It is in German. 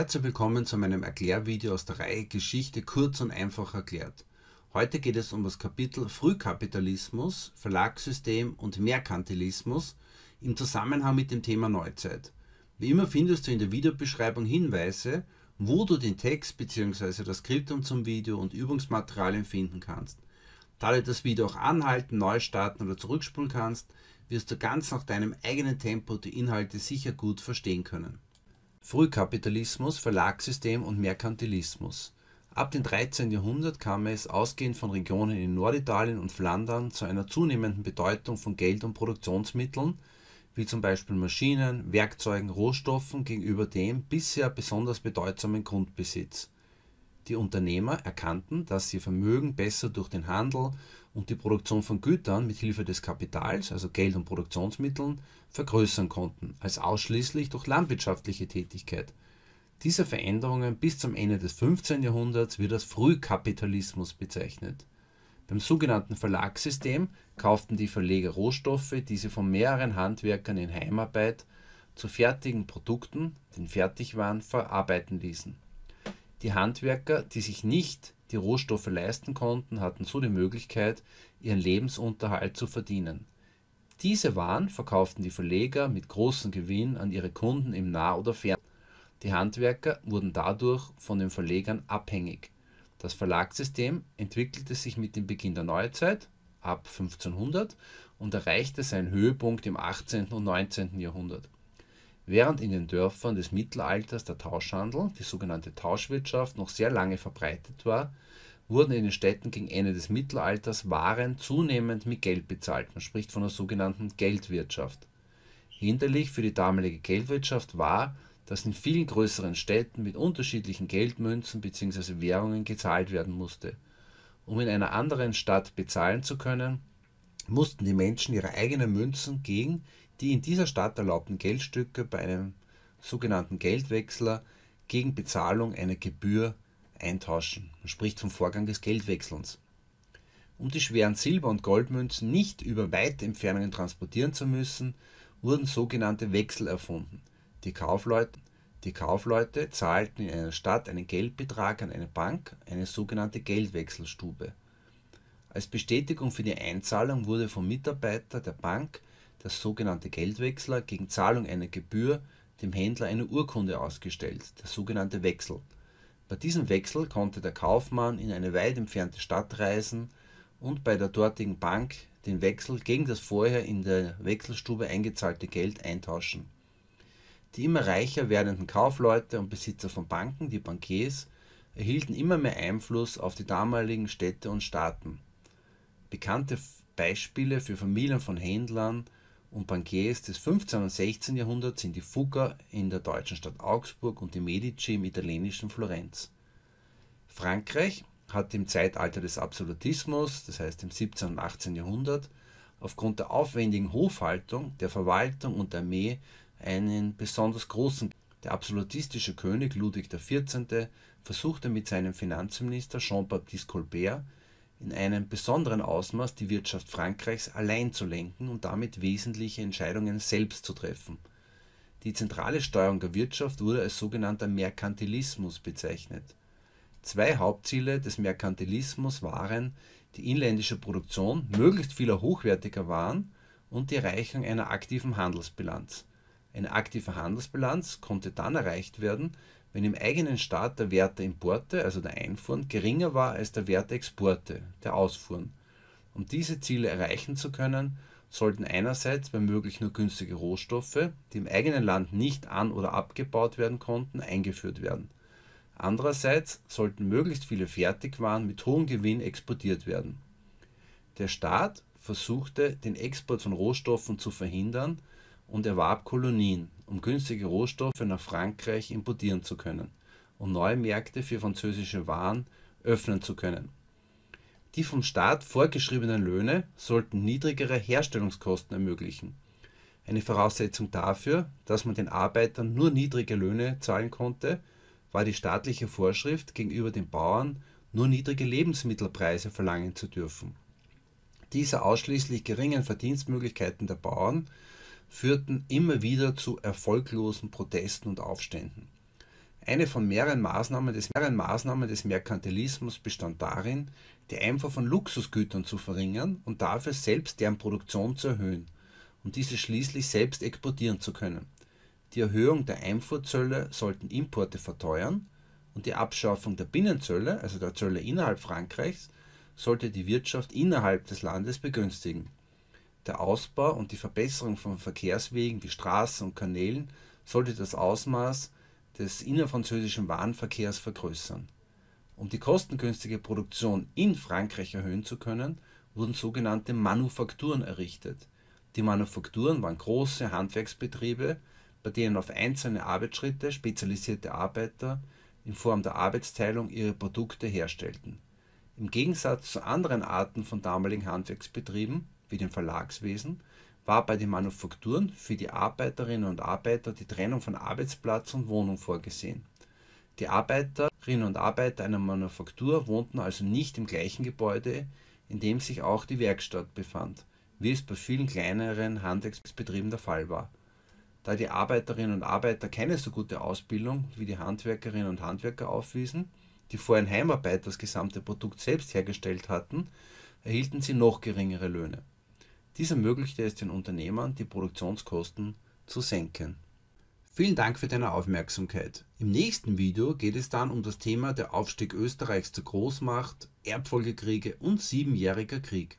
Herzlich willkommen zu meinem Erklärvideo aus der Reihe Geschichte kurz und einfach erklärt. Heute geht es um das Kapitel Frühkapitalismus, Verlagssystem und Merkantilismus im Zusammenhang mit dem Thema Neuzeit. Wie immer findest du in der Videobeschreibung Hinweise, wo du den Text bzw. das Skriptum zum Video und Übungsmaterialien finden kannst. Da du das Video auch anhalten, neu starten oder zurückspulen kannst, wirst du ganz nach deinem eigenen Tempo die Inhalte sicher gut verstehen können. Frühkapitalismus, Verlagssystem und Merkantilismus. Ab dem 13. Jahrhundert kam es ausgehend von Regionen in Norditalien und Flandern zu einer zunehmenden Bedeutung von Geld und Produktionsmitteln wie z. B. Maschinen, Werkzeugen, Rohstoffen gegenüber dem bisher besonders bedeutsamen Grundbesitz die Unternehmer erkannten, dass ihr Vermögen besser durch den Handel und die Produktion von Gütern mit Hilfe des Kapitals, also Geld und Produktionsmitteln, vergrößern konnten, als ausschließlich durch landwirtschaftliche Tätigkeit. Diese Veränderungen bis zum Ende des 15. Jahrhunderts wird als Frühkapitalismus bezeichnet. Beim sogenannten Verlagssystem kauften die Verleger Rohstoffe, die sie von mehreren Handwerkern in Heimarbeit zu fertigen Produkten, den Fertigwaren, verarbeiten ließen die Handwerker, die sich nicht die Rohstoffe leisten konnten, hatten so die Möglichkeit, ihren Lebensunterhalt zu verdienen. Diese Waren verkauften die Verleger mit großem Gewinn an ihre Kunden im Nah oder Fernland. Die Handwerker wurden dadurch von den Verlegern abhängig. Das Verlagssystem entwickelte sich mit dem Beginn der Neuzeit (ab 1500) und erreichte seinen Höhepunkt im 18. und 19. Jahrhundert Während in den Dörfern des Mittelalters der Tauschhandel, die sogenannte Tauschwirtschaft, noch sehr lange verbreitet war, wurden in den Städten gegen Ende des Mittelalters Waren zunehmend mit Geld bezahlt. Man spricht von der sogenannten Geldwirtschaft. Hinderlich für die damalige Geldwirtschaft war, dass in vielen größeren Städten mit unterschiedlichen Geldmünzen bzw. Währungen gezahlt werden musste. Um in einer anderen Stadt bezahlen zu können, mussten die Menschen ihre eigenen Münzen gegen die in dieser Stadt erlaubten Geldstücke bei einem sogenannten Geldwechsler gegen Bezahlung einer Gebühr eintauschen. Man spricht vom Vorgang des Geldwechselns. Um die schweren Silber- und Goldmünzen nicht über weite Entfernungen transportieren zu müssen, wurden sogenannte Wechsel erfunden. Die Kaufleute, die Kaufleute zahlten in einer Stadt einen Geldbetrag an eine Bank, eine sogenannte Geldwechselstube. Als Bestätigung für die Einzahlung wurde vom Mitarbeiter der Bank der sogenannte Geldwechsler, gegen Zahlung einer Gebühr dem Händler eine Urkunde ausgestellt, der sogenannte Wechsel. Bei diesem Wechsel konnte der Kaufmann in eine weit entfernte Stadt reisen und bei der dortigen Bank den Wechsel gegen das vorher in der Wechselstube eingezahlte Geld eintauschen. Die immer reicher werdenden Kaufleute und Besitzer von Banken, die Bankiers, erhielten immer mehr Einfluss auf die damaligen Städte und Staaten. Bekannte Beispiele für Familien von Händlern und Bankiers des 15. und 16. Jahrhunderts sind die Fugger in der deutschen Stadt Augsburg und die Medici im italienischen Florenz. Frankreich hat im Zeitalter des Absolutismus, das heißt im 17. und 18. Jahrhundert, aufgrund der aufwendigen Hofhaltung, der Verwaltung und der Armee einen besonders großen. Der absolutistische König Ludwig XIV. versuchte mit seinem Finanzminister Jean-Baptiste Colbert in einem besonderen Ausmaß die Wirtschaft Frankreichs allein zu lenken und damit wesentliche Entscheidungen selbst zu treffen. Die zentrale Steuerung der Wirtschaft wurde als sogenannter Merkantilismus bezeichnet. Zwei Hauptziele des Merkantilismus waren die inländische Produktion möglichst vieler hochwertiger Waren und die Erreichung einer aktiven Handelsbilanz. Eine aktive Handelsbilanz konnte dann erreicht werden, wenn im eigenen Staat der Wert der Importe, also der Einfuhren, geringer war als der Wert der Exporte, der Ausfuhren. Um diese Ziele erreichen zu können, sollten einerseits bei möglich nur günstige Rohstoffe, die im eigenen Land nicht an- oder abgebaut werden konnten, eingeführt werden. Andererseits sollten möglichst viele Fertigwaren mit hohem Gewinn exportiert werden. Der Staat versuchte, den Export von Rohstoffen zu verhindern, und erwarb Kolonien, um günstige Rohstoffe nach Frankreich importieren zu können und neue Märkte für französische Waren öffnen zu können. Die vom Staat vorgeschriebenen Löhne sollten niedrigere Herstellungskosten ermöglichen, eine Voraussetzung dafür, dass man den Arbeitern nur niedrige Löhne zahlen konnte, war die staatliche Vorschrift gegenüber den Bauern, nur niedrige Lebensmittelpreise verlangen zu dürfen. Diese ausschließlich geringen Verdienstmöglichkeiten der Bauern führten immer wieder zu erfolglosen Protesten und Aufständen. Eine von mehreren Maßnahmen des, mehreren Maßnahmen des Merkantilismus bestand darin, die Einfuhr von Luxusgütern zu verringern und dafür selbst deren Produktion zu erhöhen um diese schließlich selbst exportieren zu können. Die Erhöhung der Einfuhrzölle sollten Importe verteuern und die Abschaffung der Binnenzölle, also der Zölle innerhalb Frankreichs, sollte die Wirtschaft innerhalb des Landes begünstigen. Der Ausbau und die Verbesserung von Verkehrswegen wie Straßen und Kanälen sollte das Ausmaß des innerfranzösischen Warenverkehrs vergrößern. Um die kostengünstige Produktion in Frankreich erhöhen zu können, wurden sogenannte Manufakturen errichtet. Die Manufakturen waren große Handwerksbetriebe, bei denen auf einzelne Arbeitsschritte spezialisierte Arbeiter in Form der Arbeitsteilung ihre Produkte herstellten. Im Gegensatz zu anderen Arten von damaligen Handwerksbetrieben wie dem Verlagswesen, war bei den Manufakturen für die Arbeiterinnen und Arbeiter die Trennung von Arbeitsplatz und Wohnung vorgesehen. Die Arbeiterinnen und Arbeiter einer Manufaktur wohnten also nicht im gleichen Gebäude, in dem sich auch die Werkstatt befand, wie es bei vielen kleineren Handwerksbetrieben der Fall war. Da die Arbeiterinnen und Arbeiter keine so gute Ausbildung wie die Handwerkerinnen und Handwerker aufwiesen, die vor in Heimarbeit das gesamte Produkt selbst hergestellt hatten, erhielten sie noch geringere Löhne. Dies ermöglichte es den Unternehmern, die Produktionskosten zu senken. Vielen Dank für deine Aufmerksamkeit. Im nächsten Video geht es dann um das Thema der Aufstieg Österreichs zur Großmacht, Erbfolgekriege und Siebenjähriger Krieg.